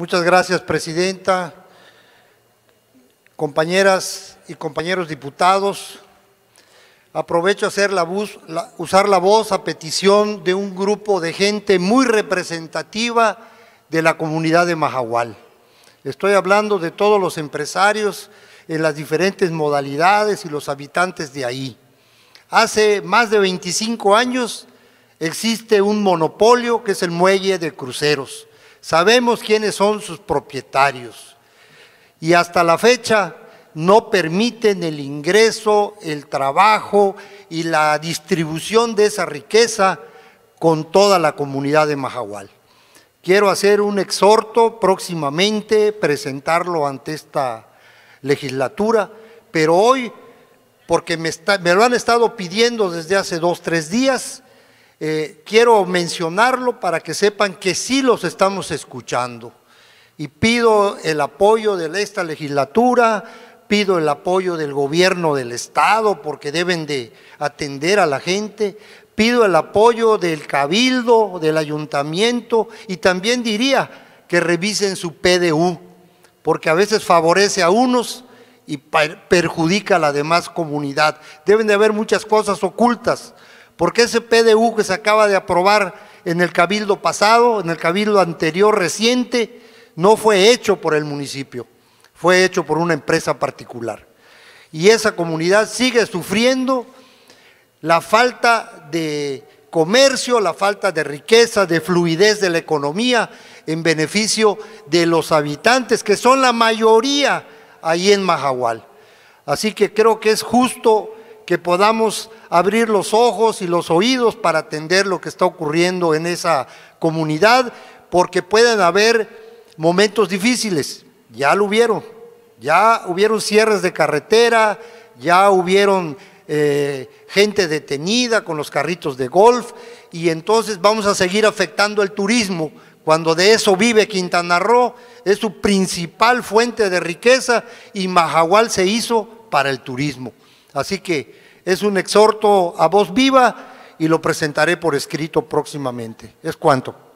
Muchas gracias, Presidenta, compañeras y compañeros diputados. Aprovecho hacer la, voz, usar la voz a petición de un grupo de gente muy representativa de la comunidad de Mahahual. Estoy hablando de todos los empresarios en las diferentes modalidades y los habitantes de ahí. Hace más de 25 años existe un monopolio que es el muelle de cruceros. Sabemos quiénes son sus propietarios y hasta la fecha no permiten el ingreso, el trabajo y la distribución de esa riqueza con toda la comunidad de Mahahual. Quiero hacer un exhorto próximamente, presentarlo ante esta legislatura, pero hoy, porque me, me lo han estado pidiendo desde hace dos, tres días, eh, quiero mencionarlo para que sepan que sí los estamos escuchando. Y pido el apoyo de esta legislatura, pido el apoyo del gobierno del Estado, porque deben de atender a la gente, pido el apoyo del cabildo, del ayuntamiento, y también diría que revisen su PDU, porque a veces favorece a unos y perjudica a la demás comunidad. Deben de haber muchas cosas ocultas porque ese PDU que se acaba de aprobar en el cabildo pasado, en el cabildo anterior reciente, no fue hecho por el municipio, fue hecho por una empresa particular. Y esa comunidad sigue sufriendo la falta de comercio, la falta de riqueza, de fluidez de la economía en beneficio de los habitantes, que son la mayoría ahí en Mahahual. Así que creo que es justo que podamos abrir los ojos y los oídos para atender lo que está ocurriendo en esa comunidad, porque pueden haber momentos difíciles, ya lo hubieron, ya hubieron cierres de carretera, ya hubieron eh, gente detenida con los carritos de golf, y entonces vamos a seguir afectando el turismo, cuando de eso vive Quintana Roo, es su principal fuente de riqueza y Mahahual se hizo para el turismo. Así que es un exhorto a voz viva y lo presentaré por escrito próximamente. Es cuanto.